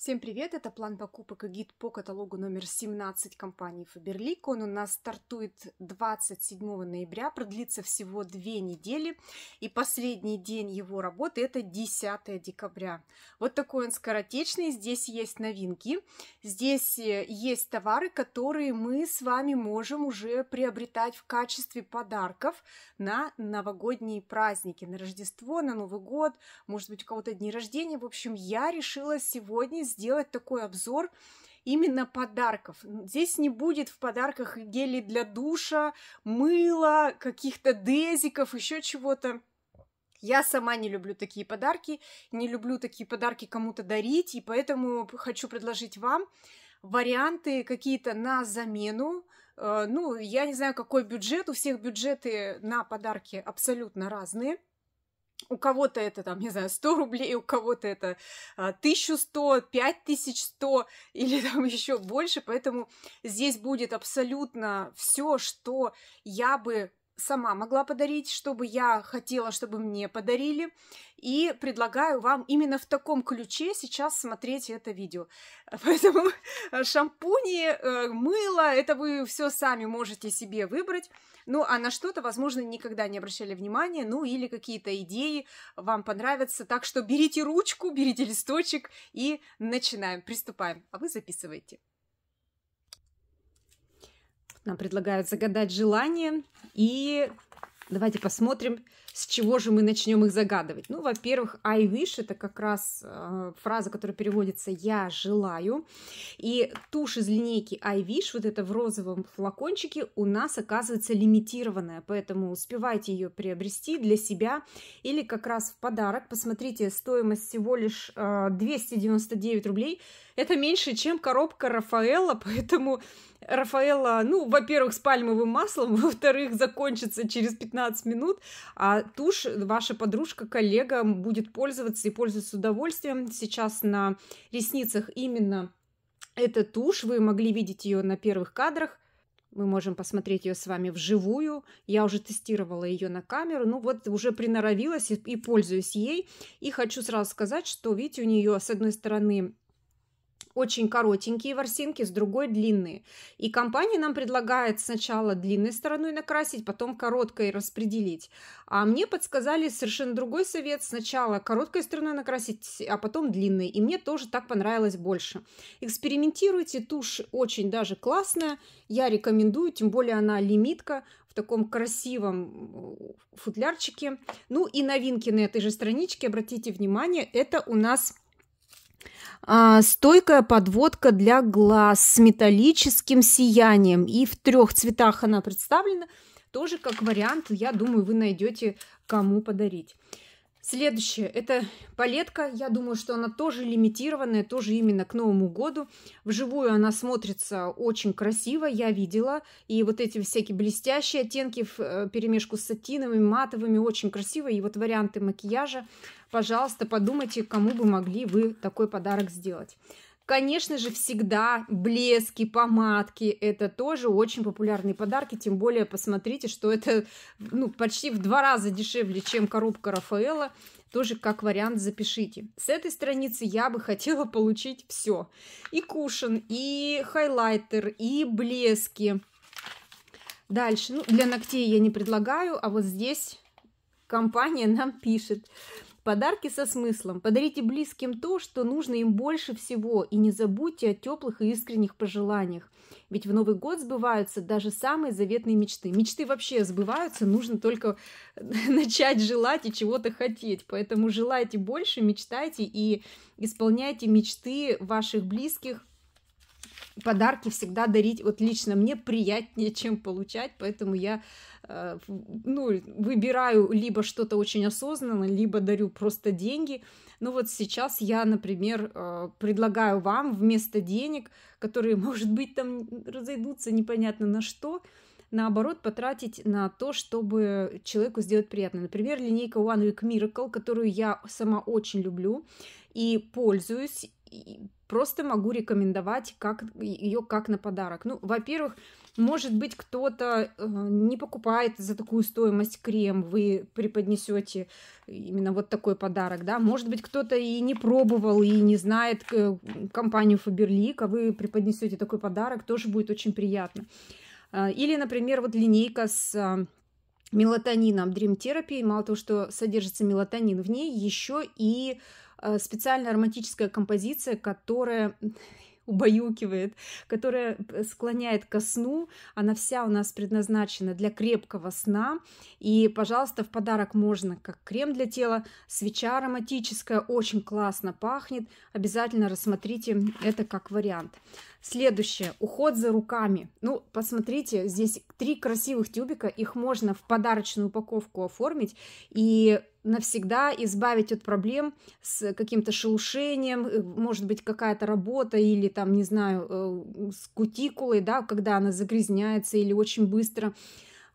Всем привет! Это план покупок и гид по каталогу номер 17 компании Faberlic. Он у нас стартует 27 ноября, продлится всего две недели. И последний день его работы это 10 декабря. Вот такой он скоротечный. Здесь есть новинки. Здесь э, есть товары, которые мы с вами можем уже приобретать в качестве подарков на новогодние праздники, на Рождество, на Новый год, может быть у кого-то дни рождения. В общем, я решила сегодня сделать такой обзор именно подарков. Здесь не будет в подарках гели для душа, мыла, каких-то дезиков, еще чего-то. Я сама не люблю такие подарки, не люблю такие подарки кому-то дарить, и поэтому хочу предложить вам варианты какие-то на замену. Э, ну, я не знаю, какой бюджет, у всех бюджеты на подарки абсолютно разные – у кого-то это, там, не знаю, 100 рублей, у кого-то это 1100, а, 5100 или там еще больше. Поэтому здесь будет абсолютно все, что я бы сама могла подарить, чтобы я хотела, чтобы мне подарили. И предлагаю вам именно в таком ключе сейчас смотреть это видео. Поэтому э, шампуни, э, мыло, это вы все сами можете себе выбрать. Ну, а на что-то, возможно, никогда не обращали внимания, ну, или какие-то идеи вам понравятся. Так что берите ручку, берите листочек и начинаем, приступаем. А вы записывайте. Нам предлагают загадать желание. И давайте посмотрим, с чего же мы начнем их загадывать. Ну, во-первых, I wish это как раз э, фраза, которая переводится «я желаю». И тушь из линейки I wish, вот это в розовом флакончике, у нас оказывается лимитированная, поэтому успевайте ее приобрести для себя или как раз в подарок. Посмотрите, стоимость всего лишь э, 299 рублей. Это меньше, чем коробка Рафаэла, поэтому Рафаэла, ну, во-первых, с пальмовым маслом, во-вторых, закончится через 15 минут, а тушь ваша подружка, коллега будет пользоваться и пользуется с удовольствием. Сейчас на ресницах именно эта тушь, вы могли видеть ее на первых кадрах, мы можем посмотреть ее с вами вживую. Я уже тестировала ее на камеру, ну вот уже приноровилась и, и пользуюсь ей. И хочу сразу сказать, что видите, у нее с одной стороны очень коротенькие ворсинки, с другой длинные. И компания нам предлагает сначала длинной стороной накрасить, потом короткой распределить. А мне подсказали совершенно другой совет. Сначала короткой стороной накрасить, а потом длинной. И мне тоже так понравилось больше. Экспериментируйте, тушь очень даже классная. Я рекомендую, тем более она лимитка в таком красивом э, футлярчике. Ну и новинки на этой же страничке, обратите внимание, это у нас а, стойкая подводка для глаз с металлическим сиянием. И в трех цветах она представлена. Тоже как вариант, я думаю, вы найдете кому подарить. Следующее – это палетка. Я думаю, что она тоже лимитированная, тоже именно к Новому году. Вживую она смотрится очень красиво, я видела. И вот эти всякие блестящие оттенки в э, перемешку с сатиновыми, матовыми, очень красиво. И вот варианты макияжа. Пожалуйста, подумайте, кому бы могли вы такой подарок сделать. Конечно же, всегда блески, помадки – это тоже очень популярные подарки. Тем более, посмотрите, что это ну, почти в два раза дешевле, чем коробка Рафаэла. Тоже как вариант запишите. С этой страницы я бы хотела получить все. И кушан, и хайлайтер, и блески. Дальше. Ну, для ногтей я не предлагаю, а вот здесь компания нам пишет – Подарки со смыслом. Подарите близким то, что нужно им больше всего, и не забудьте о теплых и искренних пожеланиях. Ведь в Новый год сбываются даже самые заветные мечты. Мечты вообще сбываются, нужно только э, начать желать и чего-то хотеть. Поэтому желайте больше, мечтайте и исполняйте мечты ваших близких, подарки всегда дарить, вот лично мне приятнее, чем получать, поэтому я э, ну, выбираю либо что-то очень осознанно, либо дарю просто деньги. Ну вот сейчас я, например, э, предлагаю вам вместо денег, которые, может быть, там разойдутся непонятно на что, наоборот, потратить на то, чтобы человеку сделать приятно. Например, линейка One Week Miracle, которую я сама очень люблю и пользуюсь, Просто могу рекомендовать как, ее как на подарок. Ну, во-первых, может быть, кто-то э, не покупает за такую стоимость крем, вы преподнесете именно вот такой подарок, да. Может быть, кто-то и не пробовал, и не знает э, компанию Фаберлик, а вы преподнесете такой подарок, тоже будет очень приятно. А, или, например, вот линейка с а, мелатонином Dream Therapy. Мало того, что содержится мелатонин в ней, еще и Э, специальная ароматическая композиция, которая убаюкивает, которая э, склоняет ко сну. Она вся у нас предназначена для крепкого сна. И, пожалуйста, в подарок можно как крем для тела. Свеча ароматическая, очень классно пахнет. Обязательно рассмотрите это как вариант. Следующее. Уход за руками. Ну, посмотрите, здесь три красивых тюбика. Их можно в подарочную упаковку оформить и навсегда избавить от проблем с каким-то шелушением, э, может быть, какая-то работа или там, не знаю, э, с кутикулой, да, когда она загрязняется или очень быстро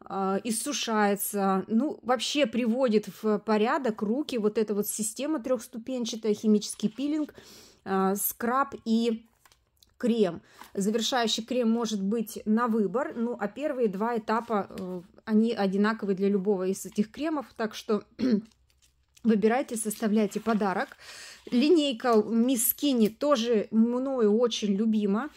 а, иссушается, ну, вообще приводит в порядок руки вот эта вот система трехступенчатая, химический пилинг, а, скраб и крем. Завершающий крем может быть на выбор, ну а первые два этапа, э, они одинаковые для любого из этих кремов, так что выбирайте, составляйте подарок. Линейка Miss Skinny тоже мною очень любима.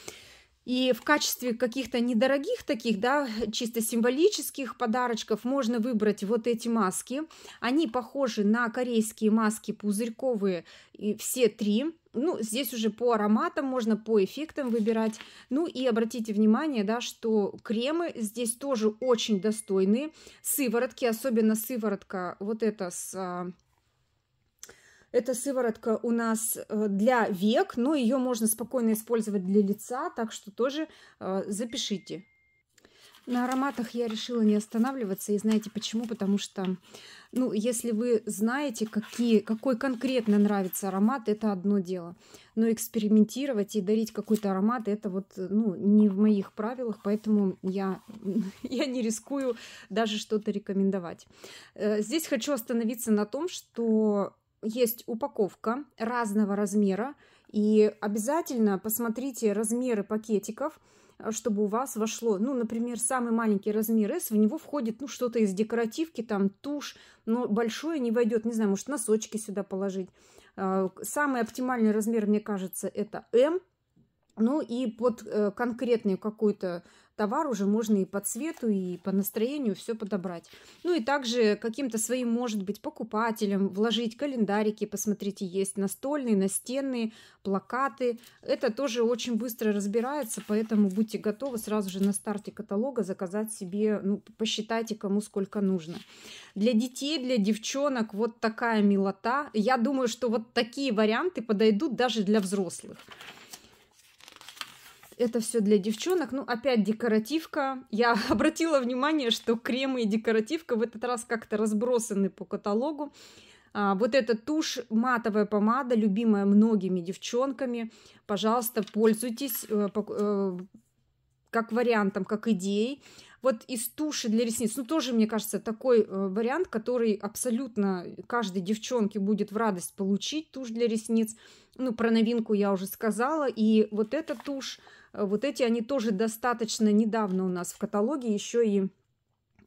И в качестве каких-то недорогих таких, да, чисто символических подарочков можно выбрать вот эти маски. Они похожи на корейские маски пузырьковые, и все три ну, здесь уже по ароматам можно, по эффектам выбирать. Ну и обратите внимание, да, что кремы здесь тоже очень достойные. Сыворотки, особенно сыворотка вот эта с... А, эта сыворотка у нас э, для век, но ее можно спокойно использовать для лица, так что тоже э, запишите. На ароматах я решила не останавливаться. И знаете почему? Потому что, ну, если вы знаете, какие, какой конкретно нравится аромат, это одно дело. Но экспериментировать и дарить какой-то аромат, это вот, ну, не в моих правилах. Поэтому я, я не рискую даже что-то рекомендовать. Э, здесь хочу остановиться на том, что есть упаковка разного размера. И обязательно посмотрите размеры пакетиков – Э, чтобы у вас вошло, ну, например, самый маленький размер S, в него входит, ну, что-то из декоративки, там, тушь, но большое не войдет, не знаю, может, носочки сюда положить. Э, самый оптимальный размер, мне кажется, это M, ну и под э, конкретную какую-то товар уже можно и по цвету, и по настроению все подобрать. Ну и также каким-то своим, может быть, покупателям вложить календарики, посмотрите, есть настольные, настенные, плакаты. Это тоже очень быстро разбирается, поэтому будьте готовы сразу же на старте каталога заказать себе, ну, посчитайте, кому сколько нужно. Для детей, для девчонок вот такая милота. Я думаю, что вот такие варианты подойдут даже для взрослых. Это все для девчонок. Ну, опять декоративка. Я обратила внимание, что кремы и декоративка в этот раз как-то разбросаны по каталогу. А, вот эта тушь, матовая помада, любимая многими девчонками. Пожалуйста, пользуйтесь э, э, как вариантом, как идеей. Вот из туши для ресниц, ну тоже, мне кажется, такой э, вариант, который абсолютно каждой девчонке будет в радость получить, тушь для ресниц. Ну, про новинку я уже сказала. И вот эта тушь Э, вот эти, они тоже достаточно недавно у нас в каталоге, еще и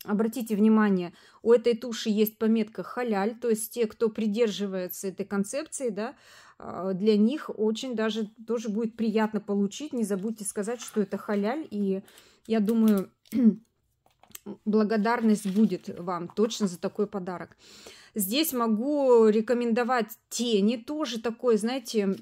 Обратите внимание, у этой туши есть пометка халяль, то есть те, кто придерживается этой концепции, да, а, для них очень даже тоже будет приятно получить. Не забудьте сказать, что это халяль, и я думаю, благодарность будет вам точно за такой подарок. Здесь могу рекомендовать тени, тоже такой, знаете,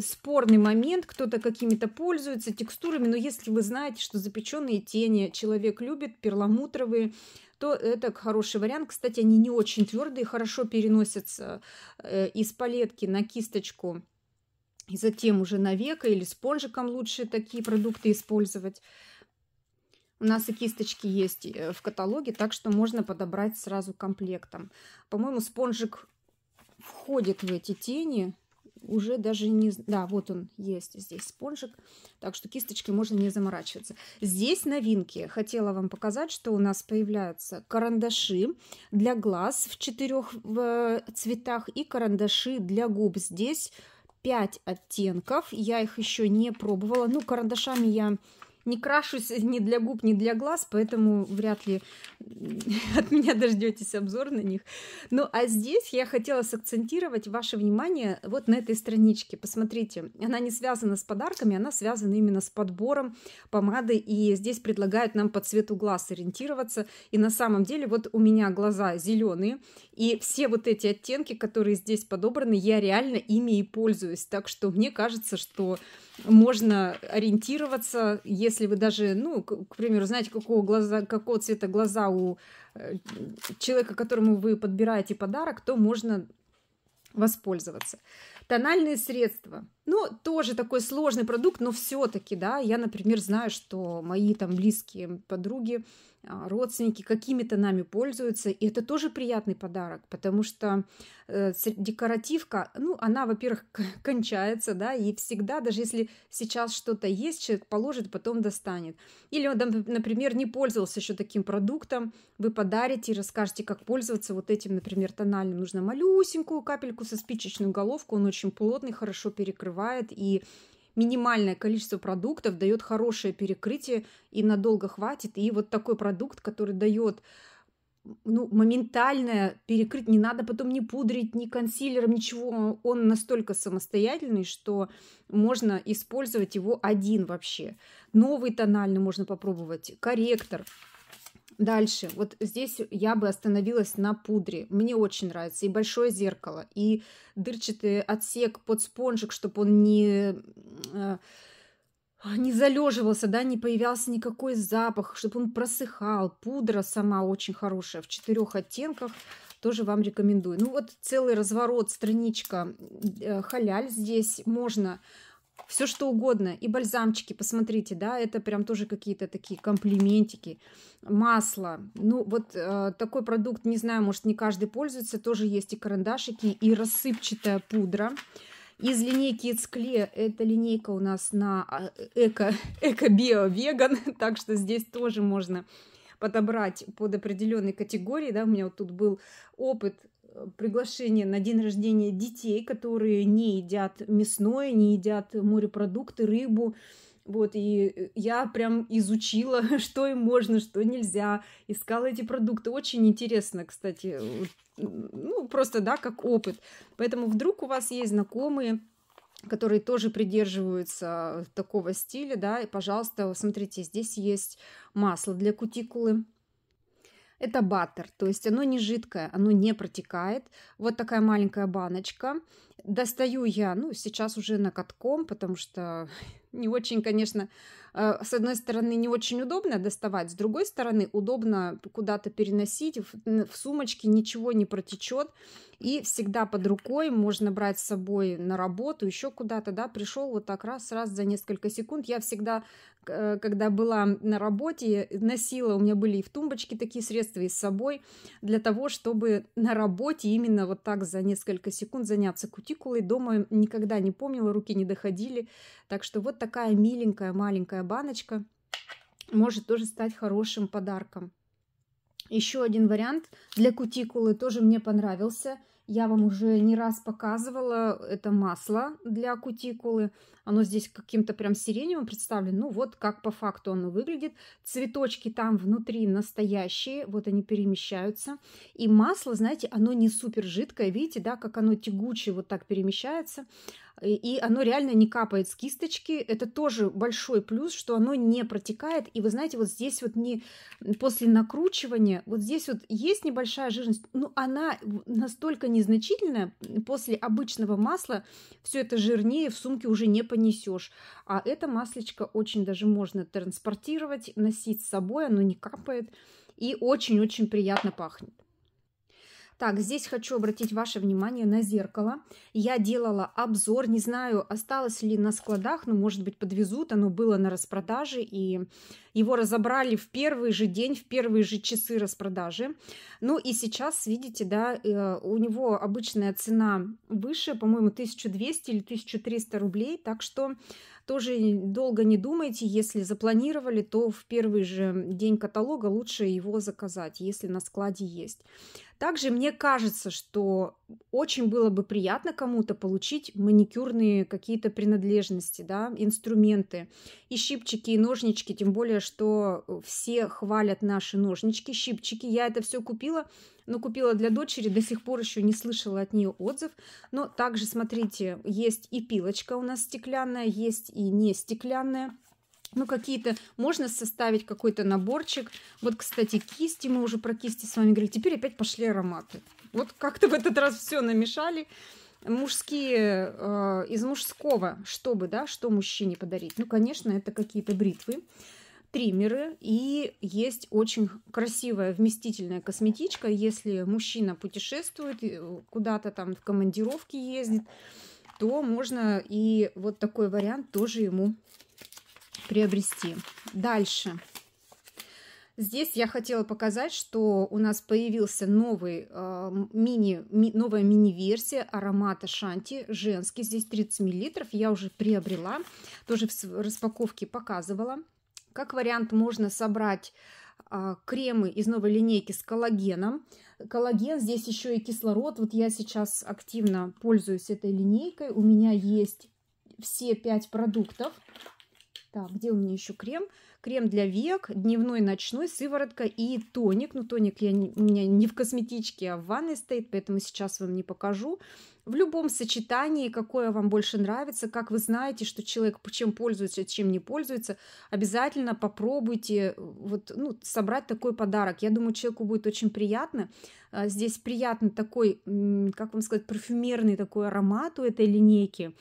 спорный момент. Кто-то какими-то пользуется текстурами, но если вы знаете, что запеченные тени человек любит, перламутровые, то это хороший вариант. Кстати, они не очень твердые, хорошо переносятся э, из палетки на кисточку и затем уже на века или спонжиком лучше такие продукты использовать. У нас и кисточки есть э, в каталоге, так что можно подобрать сразу комплектом. По-моему, спонжик входит в эти тени. Уже даже не... Да, вот он есть здесь спонжик. Так что кисточки можно не заморачиваться. Здесь новинки. Хотела вам показать, что у нас появляются карандаши для глаз в четырех э, цветах и карандаши для губ. Здесь 5 оттенков. Я их еще не пробовала. Ну, карандашами я не крашусь ни для губ, ни для глаз, поэтому вряд ли от меня дождетесь обзор на них. Ну а здесь я хотела сакцентировать ваше внимание вот на этой страничке. Посмотрите, она не связана с подарками, она связана именно с подбором помады. И здесь предлагают нам по цвету глаз ориентироваться. И на самом деле вот у меня глаза зеленые. И все вот эти оттенки, которые здесь подобраны, я реально ими и пользуюсь. Так что мне кажется, что можно ориентироваться, если вы даже, ну, к, к примеру, знаете, какого, глаза, какого цвета глаза у э, человека, которому вы подбираете подарок, то можно воспользоваться. Тональные средства. Ну, тоже такой сложный продукт, но все-таки, да, я, например, знаю, что мои там близкие подруги а, родственники какими-то нами пользуются. И это тоже приятный подарок, потому что э, декоративка, ну, она, во-первых, кончается, да, и всегда, даже если сейчас что-то есть, человек положит, потом достанет. Или он, например, не пользовался еще таким продуктом, вы подарите и расскажете, как пользоваться вот этим, например, тональным. Нужно малюсенькую капельку со спичечную головку, он очень плотный, хорошо перекрывает, и минимальное количество продуктов дает хорошее перекрытие и надолго хватит. И вот такой продукт, который дает ну, моментальное перекрыть, не надо потом ни пудрить, ни консилером, ничего. Он настолько самостоятельный, что можно использовать его один вообще. Новый тональный можно попробовать, корректор. Дальше. Вот здесь я бы остановилась на пудре. Мне очень нравится и большое зеркало, и дырчатый отсек под спонжик, чтобы он не а, не залеживался, да, не появлялся никакой запах, чтобы он просыхал. Пудра сама очень хорошая, в четырех оттенках, тоже вам рекомендую. Ну вот целый разворот, страничка э, халяль здесь можно все что угодно. И бальзамчики, посмотрите, да, это прям тоже какие-то такие комплиментики. Масло. Ну, вот э, такой продукт, не знаю, может, не каждый пользуется. Тоже есть и карандашики, и рассыпчатая пудра. Из линейки It's Clear, эта линейка у нас на а, эко, эко-био-веган, так что здесь тоже можно подобрать под определенные категории, да, у меня вот тут был опыт приглашение на день рождения детей, которые не едят мясное, не едят морепродукты, рыбу. Вот, и э, я прям изучила, что им можно, что нельзя, искала эти продукты. Очень интересно, кстати, ну, просто, да, как опыт. Поэтому вдруг у вас есть знакомые, которые тоже придерживаются такого стиля, да, и, пожалуйста, смотрите, здесь есть масло для кутикулы, это баттер, то есть оно не жидкое, оно не протекает. Вот такая маленькая баночка. Достаю я, ну, сейчас уже на катком, потому что не очень, конечно, Э, с одной стороны, не очень удобно доставать, с другой стороны, удобно куда-то переносить, в, в сумочке ничего не протечет, и всегда под рукой можно брать с собой на работу, еще куда-то, да, пришел вот так раз-раз за несколько секунд. Я всегда, э, когда была на работе, носила, у меня были и в тумбочке такие средства, и с собой, для того, чтобы на работе именно вот так за несколько секунд заняться кутикулой. Дома никогда не помнила, руки не доходили. Так что вот такая миленькая маленькая баночка может тоже стать хорошим подарком. Еще один вариант для кутикулы тоже мне понравился. Я вам уже не раз показывала это масло для кутикулы. Оно здесь каким-то прям сиреневым представлено. Ну вот как по факту оно выглядит. Цветочки там внутри настоящие. Вот они перемещаются. И масло, знаете, оно не супер жидкое. Видите, да, как оно тягучее вот так перемещается и оно реально не капает с кисточки. Это тоже большой плюс, что оно не протекает. И вы знаете, вот здесь вот не после накручивания, вот здесь вот есть небольшая жирность, но она настолько незначительная, после обычного масла все это жирнее в сумке уже не понесешь. А это маслечко очень даже можно транспортировать, носить с собой, оно не капает и очень-очень приятно пахнет. Так, здесь хочу обратить ваше внимание на зеркало. Я делала обзор, не знаю, осталось ли на складах, но, ну, может быть, подвезут. Оно было на распродаже, и его разобрали в первый же день, в первые же часы распродажи. Ну и сейчас, видите, да, э, у него обычная цена выше, по-моему, 1200 или 1300 рублей, так что тоже долго не думайте, если запланировали, то в первый же день каталога лучше его заказать, если на складе есть. Также мне кажется, что очень было бы приятно кому-то получить маникюрные какие-то принадлежности, да, инструменты и щипчики, и ножнички, тем более, что э, все хвалят наши ножнички, щипчики. Я это все купила, но купила для дочери, до сих пор еще не слышала от нее отзыв. Но также, смотрите, есть и пилочка у нас стеклянная, есть и не стеклянная ну, какие-то, можно составить какой-то наборчик. Вот, кстати, кисти, мы уже про кисти с вами говорили. Теперь опять пошли ароматы. Вот как-то в этот раз все намешали. Мужские, э, из мужского, чтобы, да, что мужчине подарить? Ну, конечно, это какие-то бритвы, триммеры. И есть очень красивая вместительная косметичка, если мужчина путешествует, э, куда-то там в командировке ездит, то можно и вот такой вариант тоже ему приобрести. Дальше. Здесь я хотела показать, что у нас появился новый, э, мини, ми, новая мини-версия аромата Шанти женский. Здесь 30 мл. Я уже приобрела. Тоже в распаковке показывала. Как вариант можно собрать а, кремы из новой линейки с коллагеном. Коллаген, здесь еще и кислород. Вот я сейчас активно пользуюсь этой линейкой. У меня есть все пять продуктов. Так, где у меня еще крем? Крем для век, дневной, ночной, сыворотка и тоник. Ну, тоник я не, у меня не в косметичке, а в ванной стоит, поэтому сейчас вам не покажу. В любом сочетании, какое вам больше нравится, как вы знаете, что человек чем пользуется, чем не пользуется, обязательно попробуйте вот, ну, собрать такой подарок. Я думаю, человеку будет очень приятно. А, здесь приятный такой, как вам сказать, парфюмерный такой аромат у этой линейки.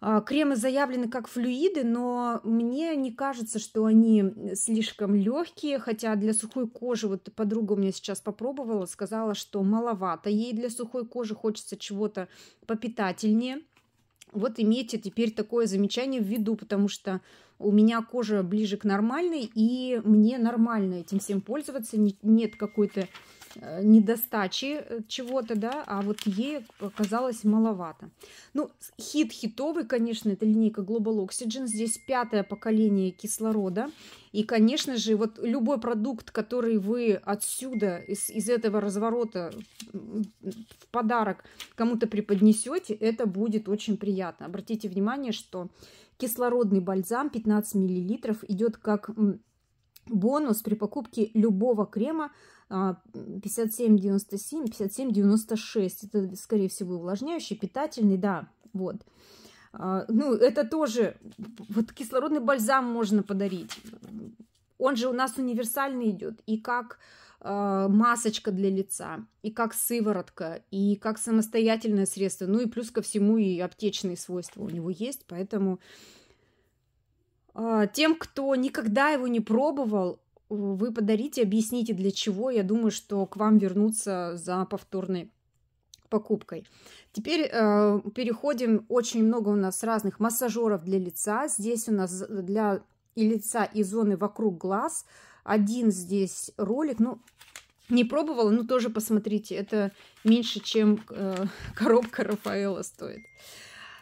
А, кремы заявлены как флюиды, но мне не кажется, что они слишком легкие, хотя для сухой кожи, вот подруга у меня сейчас попробовала, сказала, что маловато ей для сухой кожи, хочется чего-то попитательнее. Вот имейте теперь такое замечание в виду, потому что у меня кожа ближе к нормальной, и мне нормально этим всем пользоваться, нет какой-то Э, недостачи э, чего-то, да, а вот ей оказалось маловато. Ну, хит хитовый, конечно, это линейка Global Oxygen. Здесь пятое поколение кислорода. И, конечно же, вот любой продукт, который вы отсюда, из, из этого разворота в подарок кому-то преподнесете, это будет очень приятно. Обратите внимание, что кислородный бальзам 15 мл идет как бонус при покупке любого крема 57,97, а, 57,96. Это, скорее всего, увлажняющий, питательный, да, вот. А, ну, это тоже, вот кислородный бальзам можно подарить. Он же у нас универсальный идет. И как а, масочка для лица, и как сыворотка, и как самостоятельное средство. Ну и плюс ко всему и аптечные свойства у него есть, поэтому тем, кто никогда его не пробовал, вы подарите, объясните для чего. Я думаю, что к вам вернутся за повторной покупкой. Теперь э, переходим. Очень много у нас разных массажеров для лица. Здесь у нас для и лица, и зоны вокруг глаз. Один здесь ролик. Ну, не пробовала, но тоже посмотрите. Это меньше, чем э, коробка Рафаэла стоит.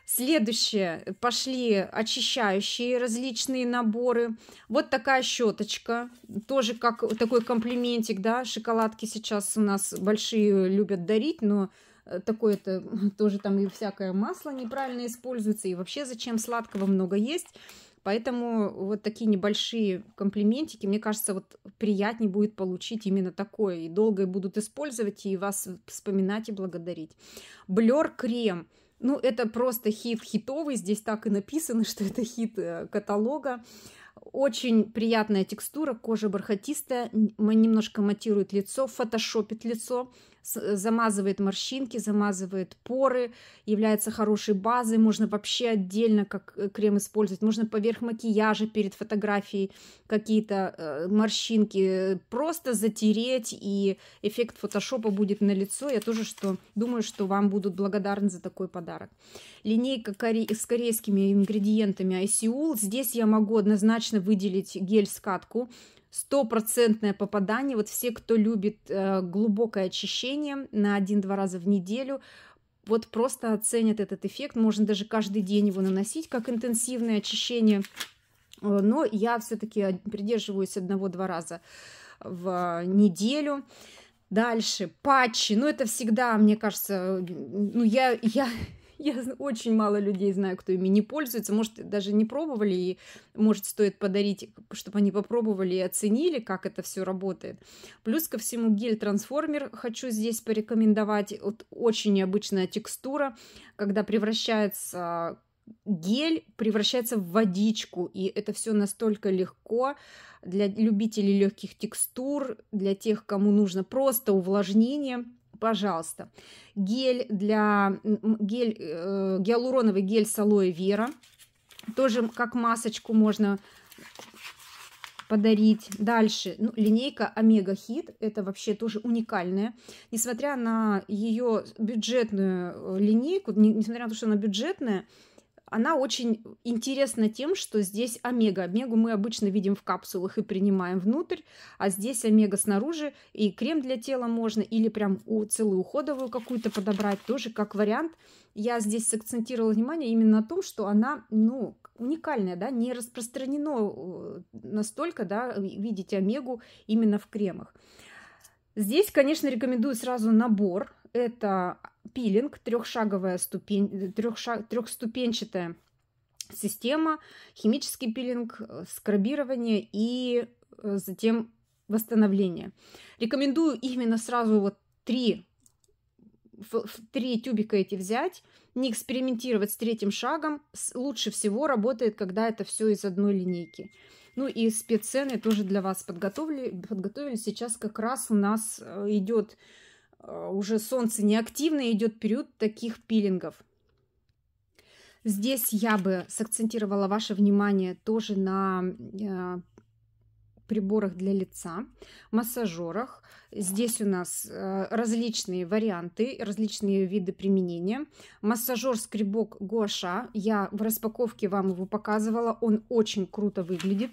Следующее, пошли очищающие различные наборы. Вот такая щеточка, тоже как такой комплиментик, да, шоколадки сейчас у нас большие любят дарить, но э, такое-то э, тоже там и всякое масло неправильно используется, и вообще зачем сладкого много есть. Поэтому вот такие небольшие комплиментики, мне кажется, вот приятнее будет получить именно такое. И долго будут использовать, и вас вспоминать и благодарить. Блер крем – ну, это просто хит хитовый, здесь так и написано, что это хит э, каталога. Очень приятная текстура, кожа бархатистая, немножко матирует лицо, фотошопит лицо, Э, замазывает морщинки, замазывает поры, является хорошей базой, можно вообще отдельно как э, крем использовать, можно поверх макияжа перед фотографией какие-то э, морщинки просто затереть, и эффект фотошопа будет на лицо. Я тоже что думаю, что вам будут благодарны за такой подарок. Линейка коре с корейскими ингредиентами Айсиул. Здесь я могу однозначно выделить гель-скатку стопроцентное попадание. Вот все, кто любит э, глубокое очищение на один-два раза в неделю, вот просто оценят этот эффект. Можно даже каждый день его наносить, как интенсивное очищение. Э, но я все-таки придерживаюсь одного-два раза в э, неделю. Дальше патчи. Ну, это всегда, мне кажется, ну, я, я, я очень мало людей знаю, кто ими не пользуется. Может, даже не пробовали, и, может, стоит подарить, чтобы они попробовали и оценили, как это все работает. Плюс ко всему гель-трансформер хочу здесь порекомендовать. Вот очень необычная текстура, когда превращается гель превращается в водичку, и это все настолько легко для любителей легких текстур, для тех, кому нужно просто увлажнение – пожалуйста. Гель для гель, э, гиалуроновый гель с алоэ вера. Тоже как масочку можно подарить. Дальше, ну, линейка Омега Хит, это вообще тоже уникальная. Несмотря на ее бюджетную э, линейку, несмотря на то, что она бюджетная, она очень интересна тем, что здесь омега. Омегу мы обычно видим в капсулах и принимаем внутрь, а здесь омега снаружи, и крем для тела можно, или прям целую уходовую какую-то подобрать, тоже как вариант. Я здесь сакцентировала внимание именно на том, что она, ну, уникальная, да, не распространено э, настолько, да, видеть омегу именно в кремах. Здесь, конечно, рекомендую сразу набор. Это пилинг, трехшаговая ступень, э, трехша, трехступенчатая система, химический пилинг, э, скрабирование и э, затем восстановление. Рекомендую именно сразу вот три, три тюбика эти взять, не экспериментировать с третьим шагом. Лучше всего работает, когда это все из одной линейки. Ну и спеццены тоже для вас подготовили. подготовили. Сейчас как раз у нас идет а, уже солнце неактивно, идет период таких пилингов. Здесь я бы сакцентировала ваше внимание тоже на а, приборах для лица, массажерах. Здесь у нас э, различные варианты, различные виды применения. Массажер-скребок Гоша. Я в распаковке вам его показывала. Он очень круто выглядит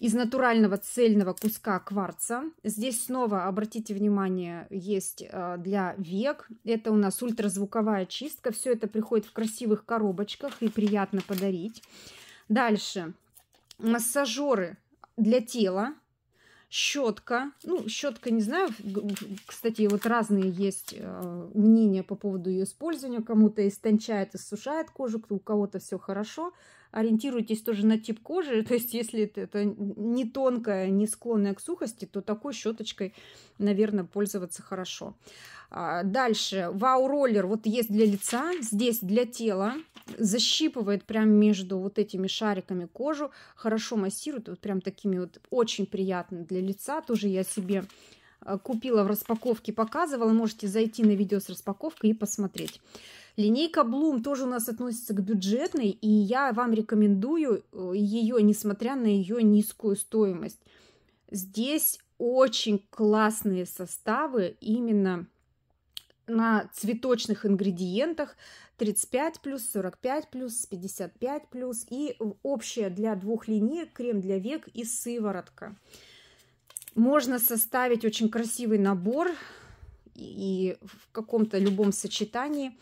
из натурального цельного куска кварца. Здесь снова, обратите внимание, есть э, для век. Это у нас ультразвуковая чистка. Все это приходит в красивых коробочках и приятно подарить. Дальше. Массажеры для тела. Щетка. Ну, щетка, не знаю. Кстати, вот разные есть э, мнения по поводу ее использования. Кому-то истончает, иссушает кожу, у кого-то все хорошо ориентируйтесь тоже на тип кожи. То есть, если это не тонкая, не склонная к сухости, то такой щеточкой, наверное, пользоваться хорошо. А, дальше. Вау-роллер. Вот есть для лица, здесь для тела. Защипывает прям между вот этими шариками кожу. Хорошо массирует. Вот прям такими вот очень приятно для лица. Тоже я себе э, купила в распаковке, показывала. Можете зайти на видео с распаковкой и посмотреть. Линейка Bloom тоже у нас относится к бюджетной, и я вам рекомендую э, ее, несмотря на ее низкую стоимость. Здесь очень классные составы именно на цветочных ингредиентах 35 плюс, 45 плюс, 55 плюс и общая для двух линий крем для век и сыворотка. Можно составить очень красивый набор и в каком-то любом сочетании.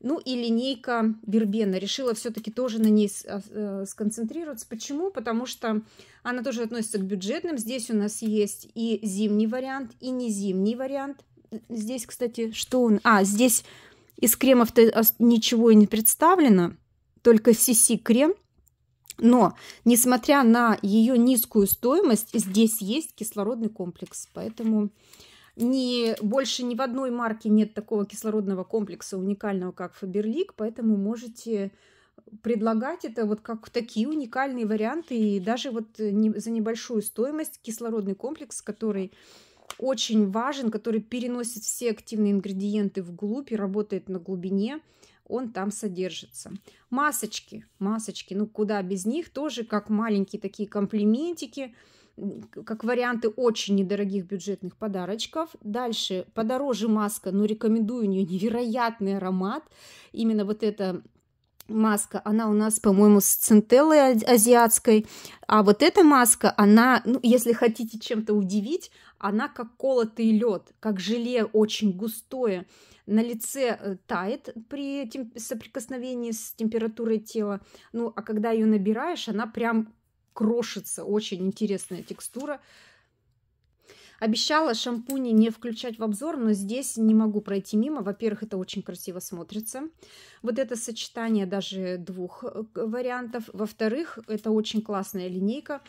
Ну и линейка Вербена Решила все-таки тоже на ней а, э, сконцентрироваться. Почему? Потому что она тоже относится к бюджетным. Здесь у нас есть и зимний вариант, и не зимний вариант. Здесь, кстати, что он? А, здесь из кремов-то ничего и не представлено. Только CC-крем. Но, несмотря на ее низкую стоимость, здесь есть кислородный комплекс. Поэтому ни, больше ни в одной марке нет такого кислородного комплекса уникального, как Фаберлик, поэтому можете предлагать это вот как такие уникальные варианты и даже вот э, не, за небольшую стоимость кислородный комплекс, который очень важен, который переносит все активные ингредиенты вглубь и работает на глубине, он там содержится. Масочки, масочки, ну куда без них, тоже как маленькие такие комплиментики – как варианты очень недорогих бюджетных подарочков. Дальше подороже маска, но ну, рекомендую, у нее невероятный аромат. Именно вот эта маска, она у нас, по-моему, с центеллой а, азиатской. А вот эта маска, она, ну, если хотите чем-то удивить, она как колотый лед, как желе очень густое. На лице э, тает при соприкосновении с температурой тела. Ну, а когда ее набираешь, она прям крошится. Очень интересная текстура. Обещала шампуни не включать в обзор, но здесь не могу пройти мимо. Во-первых, это очень красиво смотрится. Вот это сочетание даже двух э, вариантов. Во-вторых, это очень классная линейка.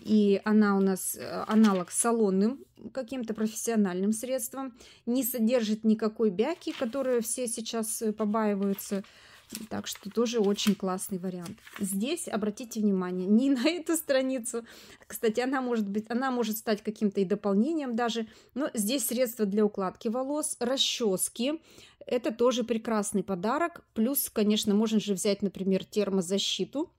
И она у нас э, аналог салонным каким-то профессиональным средством. Не содержит никакой бяки, которую все сейчас э, побаиваются. Так что тоже очень классный вариант. Здесь обратите внимание не на эту страницу. Кстати, она может быть, она может стать каким-то и дополнением даже. Но здесь средства для укладки волос, расчески. Это тоже прекрасный подарок. Плюс, конечно, можно же взять, например, термозащиту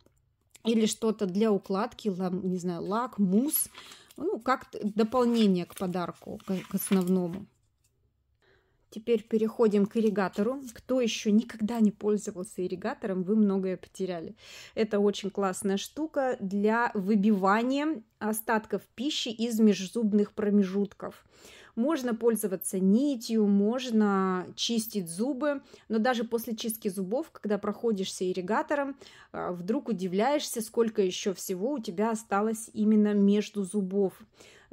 или что-то для укладки, не знаю, лак, мусс. Ну, как дополнение к подарку, к основному. Теперь переходим к ирригатору. Кто еще никогда не пользовался ирригатором, вы многое потеряли. Это очень классная штука для выбивания остатков пищи из межзубных промежутков. Можно пользоваться нитью, можно чистить зубы, но даже после чистки зубов, когда проходишься ирригатором, а, вдруг удивляешься, сколько еще всего у тебя осталось именно между зубов.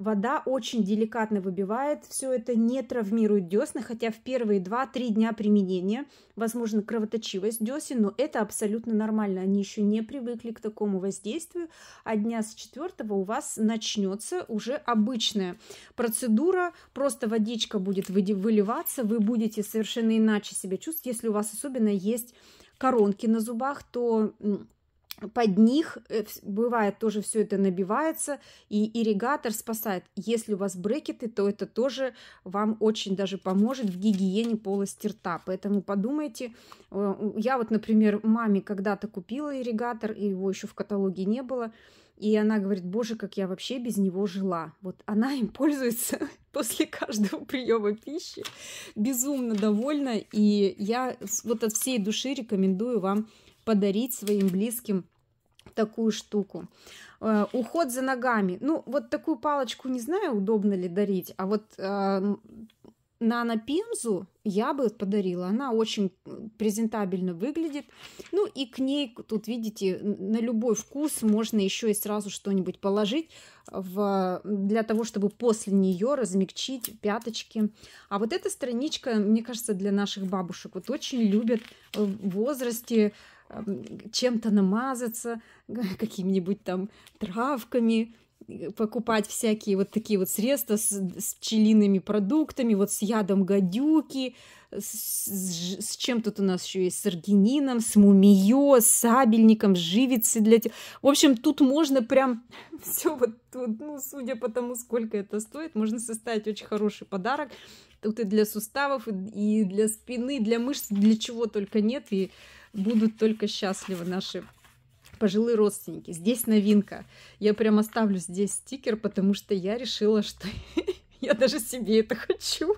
Вода очень деликатно выбивает все это, не травмирует десны, хотя в первые 2-3 дня применения, возможно, кровоточивость десен, но это абсолютно нормально. Они еще не привыкли к такому воздействию, а дня с 4 у вас начнется уже обычная процедура, просто водичка будет выливаться, вы будете совершенно иначе себя чувствовать, если у вас особенно есть коронки на зубах, то под них э, бывает тоже все это набивается, и ирригатор спасает. Если у вас брекеты, то это тоже вам очень даже поможет в гигиене полости рта. Поэтому подумайте. Э, я вот, например, маме когда-то купила ирригатор, и его еще в каталоге не было. И она говорит, боже, как я вообще без него жила. Вот она им пользуется после каждого приема пищи. Безумно довольна. И я вот от всей души рекомендую вам подарить своим близким такую штуку. Э, уход за ногами. Ну, вот такую палочку не знаю, удобно ли дарить, а вот э, нано-пемзу я бы подарила. Она очень презентабельно выглядит. Ну и к ней, тут видите, на любой вкус можно еще и сразу что-нибудь положить в, для того, чтобы после нее размягчить пяточки. А вот эта страничка, мне кажется, для наших бабушек. Вот очень любят в возрасте чем-то намазаться, какими-нибудь там травками, э, покупать всякие вот такие вот средства с, с пчелиными продуктами, вот с ядом гадюки, с, с, с чем тут у нас еще есть, с аргинином, с мумиё, с сабельником, с живицей для тех. В общем, тут можно прям все вот тут, ну, судя по тому, сколько это стоит, можно составить очень хороший подарок. Тут и для суставов, и для спины, для мышц, для чего только нет. И будут только счастливы наши пожилые родственники. Здесь новинка. Я прям оставлю здесь стикер, потому что я решила, что я даже себе это хочу.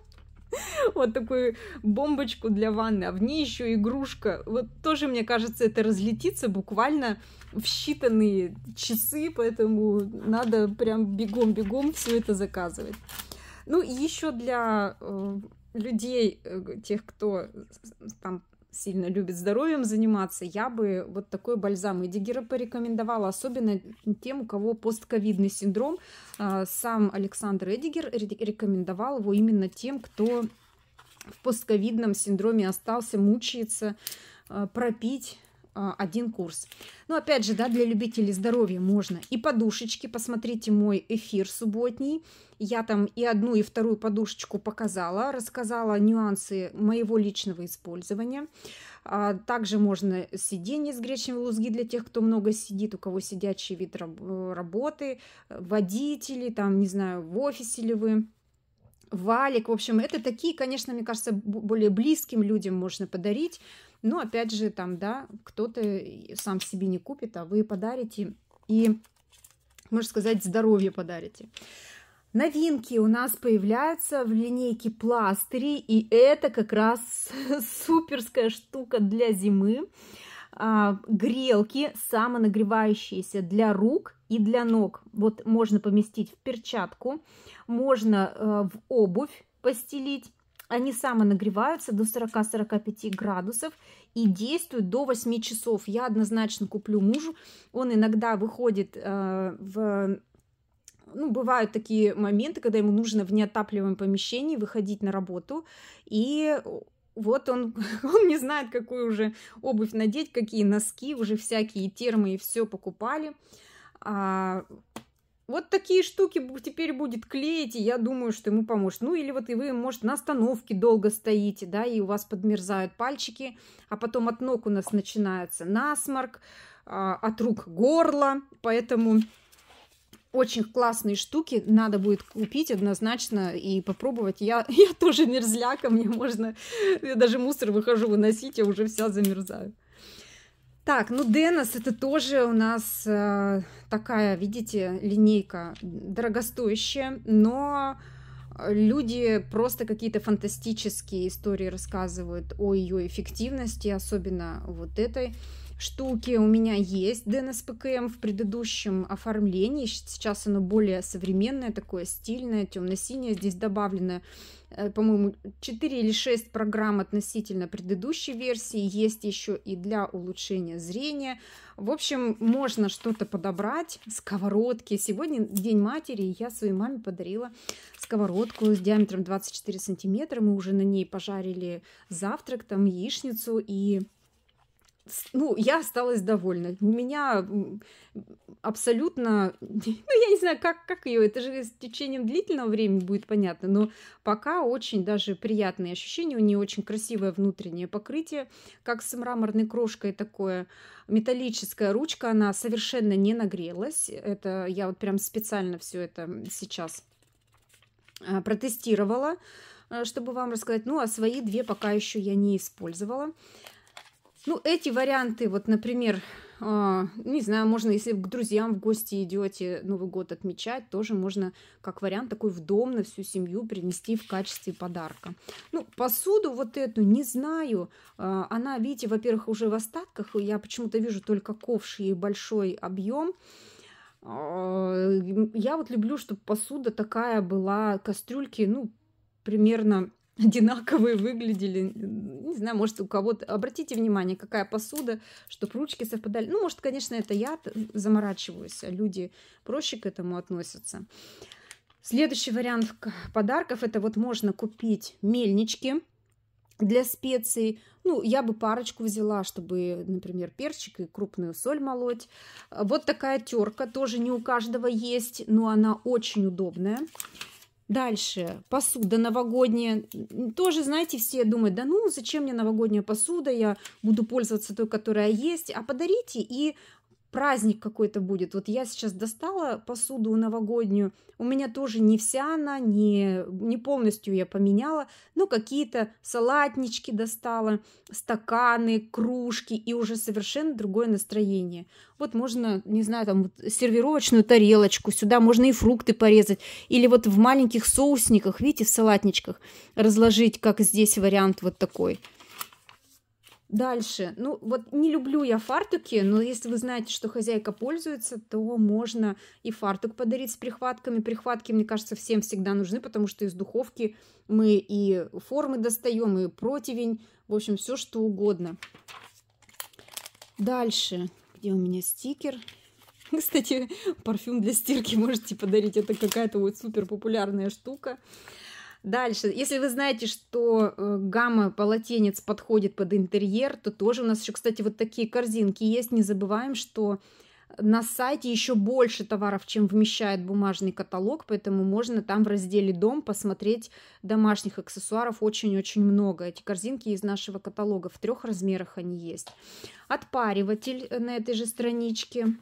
Вот такую бомбочку для ванны, а в ней еще игрушка. Вот тоже, мне кажется, это разлетится буквально в считанные часы, поэтому надо прям бегом-бегом все это заказывать. Ну и еще для э, людей, э, тех, кто там сильно любит здоровьем заниматься, я бы вот такой бальзам Эдигера порекомендовала, особенно тем, у кого постковидный синдром. А, сам Александр Эдигер рекомендовал его именно тем, кто в постковидном синдроме остался, мучается, а, пропить а, один курс. но опять же, да, для любителей здоровья можно и подушечки. Посмотрите мой эфир субботний. Я там и одну, и вторую подушечку показала, рассказала нюансы моего личного использования. А, также можно сиденье с гречневой лузги для тех, кто много сидит, у кого сидячий вид э, работы, э, водители, там, не знаю, в офисе ли вы валик. В общем, это такие, конечно, мне кажется, более близким людям можно подарить. Но ну, опять же, там, да, кто-то сам себе не купит, а вы подарите и, можно сказать, здоровье подарите. Новинки у нас появляются в линейке пластыри, и это как раз суперская штука для зимы. А, грелки самонагревающиеся для рук и для ног. Вот можно поместить в перчатку, можно а, в обувь постелить они самонагреваются до 40-45 градусов и действуют до 8 часов. Я однозначно куплю мужу. Он иногда выходит э, в ну, бывают такие моменты, когда ему нужно в неотапливаемом помещении выходить на работу, и вот он, он не знает, какую уже обувь надеть, какие носки, уже всякие термы и все покупали. А, вот такие штуки теперь будет клеить, и я думаю, что ему поможет. Ну, или вот и вы, может, на остановке долго стоите, да, и у вас подмерзают пальчики, а потом от ног у нас начинается насморк, а, от рук горло, поэтому очень классные штуки, надо будет купить однозначно и попробовать. Я, я тоже мерзляка, мне можно, я даже мусор выхожу выносить, я уже вся замерзаю. Так, ну Денос это тоже у нас э, такая, видите, линейка дорогостоящая, но э, люди просто какие-то фантастические истории рассказывают о ее эффективности, особенно вот этой штуки у меня есть Денос ПКМ в предыдущем оформлении. Сейчас оно более современное, такое стильное, темно-синее. Здесь добавлено Э, по-моему, 4 или 6 программ относительно предыдущей версии. Есть еще и для улучшения зрения. В общем, можно что-то подобрать. Сковородки. Сегодня День матери, и я своей маме подарила сковородку с диаметром 24 сантиметра. Мы уже на ней пожарили завтрак, там яичницу и ну, я осталась довольна. У меня абсолютно, ну, я не знаю, как, как ее, это же с течением длительного времени будет понятно, но пока очень даже приятные ощущения, у нее очень красивое внутреннее покрытие, как с мраморной крошкой такое, металлическая ручка, она совершенно не нагрелась, это я вот прям специально все это сейчас э, протестировала, э, чтобы вам рассказать. Ну, а свои две пока еще я не использовала. Ну, эти варианты, вот, например, э, не знаю, можно, если к друзьям в гости идете Новый год отмечать, тоже можно, как вариант, такой в дом на всю семью принести в качестве подарка. Ну, посуду вот эту не знаю. Э, она, видите, во-первых, уже в остатках. Я почему-то вижу только ковш и большой объем. Э, я вот люблю, чтобы посуда такая была, кастрюльки, ну, примерно одинаковые выглядели. Не знаю, может, у кого-то... Обратите внимание, какая посуда, чтобы ручки совпадали. Ну, может, конечно, это я заморачиваюсь, а люди проще к этому относятся. Следующий вариант подарков – это вот можно купить мельнички для специй. Ну, я бы парочку взяла, чтобы, например, перчик и крупную соль молоть. Вот такая терка, тоже не у каждого есть, но она очень удобная. Дальше. Посуда новогодняя. Тоже, знаете, все думают, да ну, зачем мне новогодняя посуда, я буду пользоваться той, которая есть. А подарите и праздник какой-то будет. Вот я сейчас достала посуду новогоднюю, у меня тоже не вся она, не, не полностью я поменяла, но какие-то салатнички достала, стаканы, кружки и уже совершенно другое настроение. Вот можно, не знаю, там сервировочную тарелочку, сюда можно и фрукты порезать, или вот в маленьких соусниках, видите, в салатничках разложить, как здесь вариант вот такой – Дальше. Ну, вот не люблю я фартуки, но если вы знаете, что хозяйка пользуется, то можно и фартук подарить с прихватками. Прихватки, мне кажется, всем всегда нужны, потому что из духовки мы и формы достаем, и противень, в общем, все что угодно. Дальше. Где у меня стикер? Кстати, парфюм для стирки можете подарить. Это какая-то вот супер популярная штука. Дальше, если вы знаете, что э, гамма полотенец подходит под интерьер, то тоже у нас еще, кстати, вот такие корзинки есть. Не забываем, что на сайте еще больше товаров, чем вмещает бумажный каталог, поэтому можно там в разделе «Дом» посмотреть домашних аксессуаров очень-очень много. Эти корзинки из нашего каталога, в трех размерах они есть. Отпариватель э, на этой же страничке.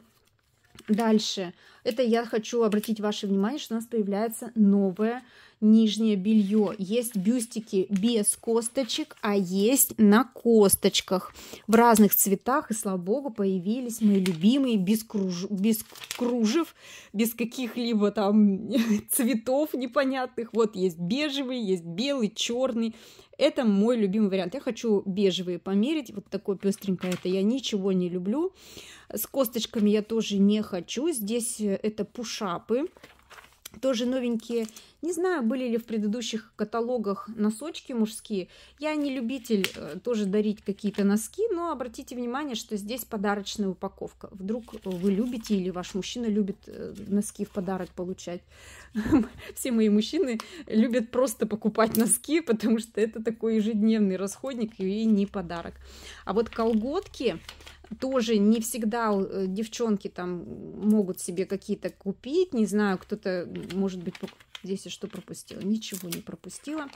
Дальше. Это я хочу обратить ваше внимание, что у нас появляется новая нижнее белье. Есть бюстики без косточек, а есть на косточках. В разных цветах, и слава богу, появились мои любимые без, круж... без кружев, без каких-либо там цветов непонятных. Вот есть бежевый, есть белый, черный. Это мой любимый вариант. Я хочу бежевые померить. Вот такой пестренькое это я ничего не люблю. С косточками я тоже не хочу. Здесь э, это пушапы тоже новенькие. Не знаю, были ли в предыдущих каталогах носочки мужские. Я не любитель э, тоже дарить какие-то носки, но обратите внимание, что здесь подарочная упаковка. Вдруг вы любите или ваш мужчина любит э, носки в подарок получать. Все мои мужчины любят просто покупать носки, потому что это такой ежедневный расходник и не подарок. А вот колготки тоже не всегда э, девчонки там могут себе какие-то купить. Не знаю, кто-то, может быть, здесь я что пропустила. Ничего не пропустила.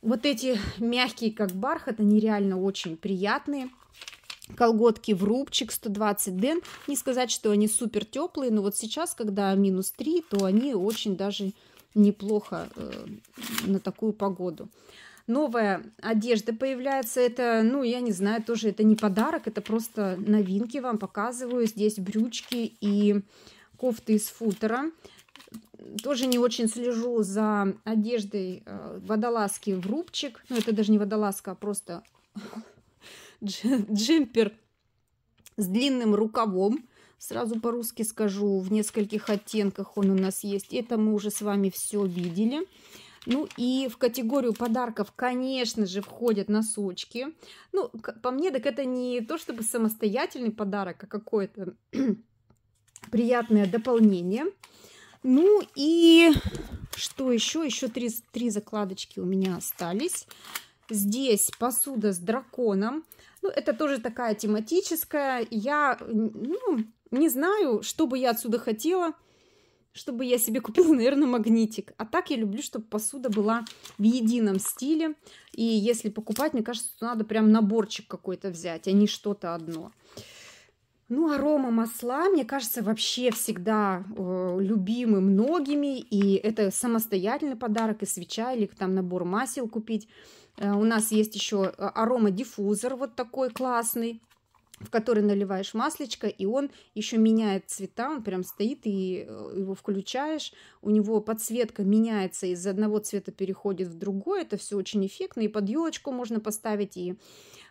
Вот эти мягкие, как бархат, они реально очень приятные. Колготки в рубчик 120 ден. Не сказать, что они супер теплые, но вот сейчас, когда минус 3, то они очень даже неплохо э, на такую погоду новая одежда появляется. Это, ну, я не знаю, тоже это не подарок, это просто новинки вам показываю. Здесь брючки и кофты из футера. Тоже не очень слежу за одеждой э, водолазки в рубчик. Ну, это даже не водолазка, а просто джемпер с длинным рукавом. Сразу по-русски скажу, в нескольких оттенках он у нас есть. Это мы уже с вами все видели. Ну и в категорию подарков, конечно же, входят носочки. Ну, по мне, так это не то чтобы самостоятельный подарок, а какое-то приятное дополнение. Ну и что еще? Еще три, три закладочки у меня остались. Здесь посуда с драконом. Ну, это тоже такая тематическая. Я ну, не знаю, что бы я отсюда хотела чтобы я себе купила, наверное, магнитик. А так я люблю, чтобы посуда была в едином стиле. И если покупать, мне кажется, что надо прям наборчик какой-то взять, а не что-то одно. Ну, арома масла, мне кажется, вообще всегда э, любимы многими. И это самостоятельный подарок, и свеча, или там набор масел купить. Э, у нас есть еще э, аромадиффузор вот такой классный в который наливаешь маслечко, и он еще меняет цвета, он прям стоит, и э, его включаешь, у него подсветка меняется, из одного цвета переходит в другой, это все очень эффектно, и под елочку можно поставить, и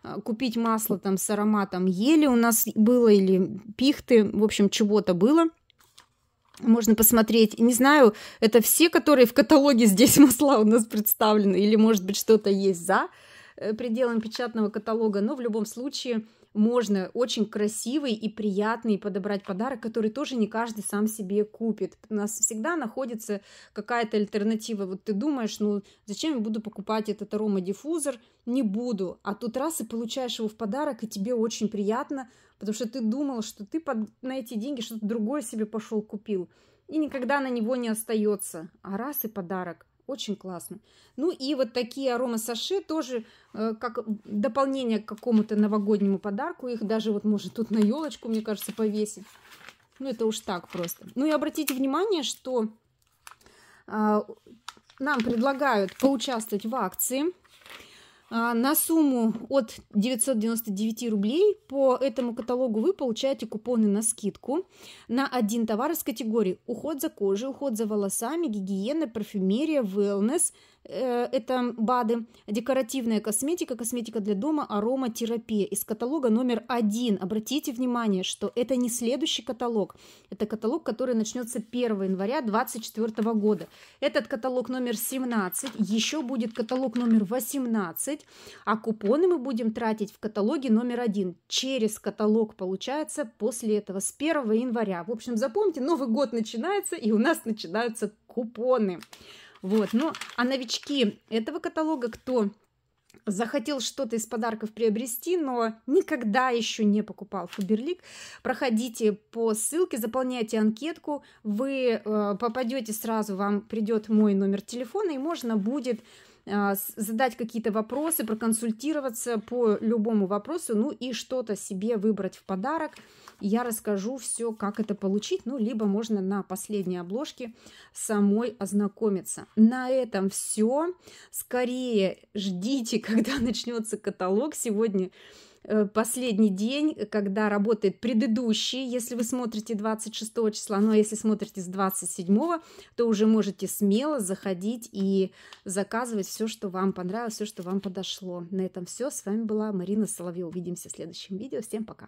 э, купить масло там с ароматом ели у нас было, или пихты, в общем, чего-то было – можно посмотреть. Не знаю, это все, которые в каталоге здесь масла у нас представлены, или, может быть, что-то есть за э, пределом печатного каталога, но в любом случае можно очень красивый и приятный подобрать подарок, который тоже не каждый сам себе купит. У нас всегда находится какая-то альтернатива. Вот ты думаешь, ну зачем я буду покупать этот аромадиффузор? Не буду. А тут раз и получаешь его в подарок, и тебе очень приятно, потому что ты думал, что ты под, на эти деньги что-то другое себе пошел купил. И никогда на него не остается. А раз и подарок. Очень классно. Ну и вот такие арома саши тоже э, как дополнение к какому-то новогоднему подарку. Их даже вот можно тут на елочку, мне кажется, повесить. Ну это уж так просто. Ну и обратите внимание, что э, нам предлагают поучаствовать в акции а, на сумму от 999 рублей по этому каталогу вы получаете купоны на скидку на один товар из категории уход за кожей, уход за волосами, гигиена, парфюмерия, wellness – Э, это БАДы, декоративная косметика, косметика для дома, ароматерапия из каталога номер один. Обратите внимание, что это не следующий каталог, это каталог, который начнется 1 января 2024 года. Этот каталог номер 17, еще будет каталог номер 18, а купоны мы будем тратить в каталоге номер один. Через каталог получается после этого, с 1 января. В общем, запомните, Новый год начинается, и у нас начинаются купоны. Вот. Ну, а новички этого каталога, кто захотел что-то из подарков приобрести, но никогда еще не покупал Фаберлик, проходите по ссылке, заполняйте анкетку, вы э, попадете сразу, вам придет мой номер телефона, и можно будет а, задать какие-то вопросы, проконсультироваться по любому вопросу, ну и что-то себе выбрать в подарок. Я расскажу все, как это получить, ну либо можно на последней обложке самой ознакомиться. На этом все. Скорее ждите, когда начнется каталог. Сегодня Э, последний день, когда работает предыдущий, если вы смотрите 26 числа, но если смотрите с 27, то уже можете смело заходить и заказывать все, что вам понравилось, все, что вам подошло. На этом все. С вами была Марина Соловьева. Увидимся в следующем видео. Всем пока!